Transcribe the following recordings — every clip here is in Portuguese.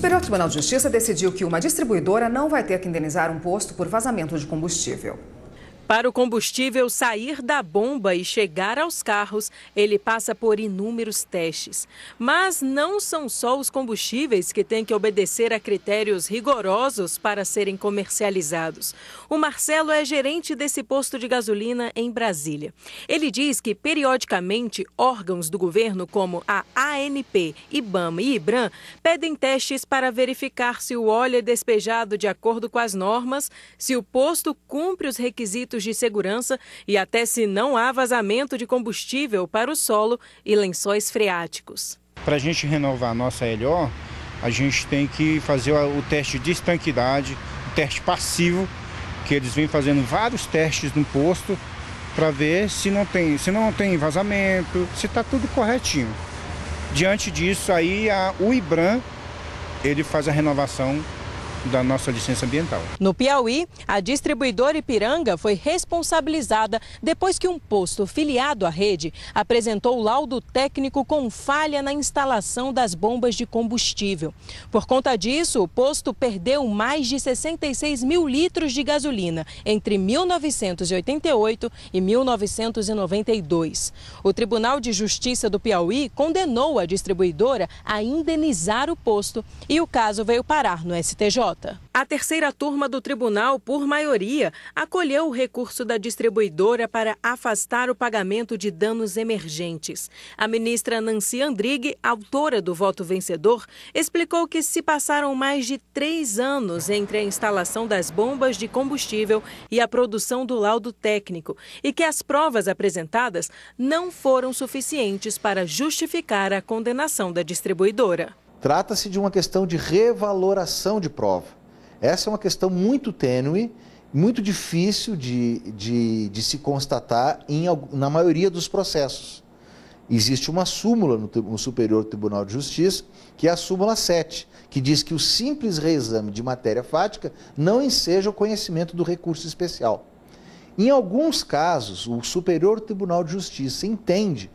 Superior Tribunal de Justiça decidiu que uma distribuidora não vai ter que indenizar um posto por vazamento de combustível. Para o combustível sair da bomba e chegar aos carros, ele passa por inúmeros testes. Mas não são só os combustíveis que têm que obedecer a critérios rigorosos para serem comercializados. O Marcelo é gerente desse posto de gasolina em Brasília. Ele diz que, periodicamente, órgãos do governo, como a ANP, IBAMA e IBRAM, pedem testes para verificar se o óleo é despejado de acordo com as normas, se o posto cumpre os requisitos equipamentos de segurança e até se não há vazamento de combustível para o solo e lençóis freáticos. Para a gente renovar a nossa LO, a gente tem que fazer o teste de estanquidade, o teste passivo, que eles vêm fazendo vários testes no posto para ver se não tem, se não tem vazamento, se está tudo corretinho. Diante disso, aí a, o IBRAM ele faz a renovação da nossa licença ambiental. No Piauí, a distribuidora Ipiranga foi responsabilizada depois que um posto filiado à rede apresentou laudo técnico com falha na instalação das bombas de combustível. Por conta disso, o posto perdeu mais de 66 mil litros de gasolina entre 1988 e 1992. O Tribunal de Justiça do Piauí condenou a distribuidora a indenizar o posto e o caso veio parar no STJ. A terceira turma do tribunal, por maioria, acolheu o recurso da distribuidora para afastar o pagamento de danos emergentes. A ministra Nancy Andrighi, autora do voto vencedor, explicou que se passaram mais de três anos entre a instalação das bombas de combustível e a produção do laudo técnico e que as provas apresentadas não foram suficientes para justificar a condenação da distribuidora. Trata-se de uma questão de revaloração de prova. Essa é uma questão muito tênue, muito difícil de, de, de se constatar em, na maioria dos processos. Existe uma súmula no, no Superior Tribunal de Justiça, que é a súmula 7, que diz que o simples reexame de matéria fática não enseja o conhecimento do recurso especial. Em alguns casos, o Superior Tribunal de Justiça entende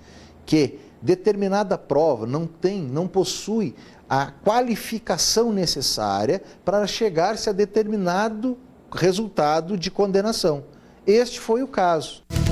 que determinada prova não tem, não possui a qualificação necessária para chegar-se a determinado resultado de condenação. Este foi o caso.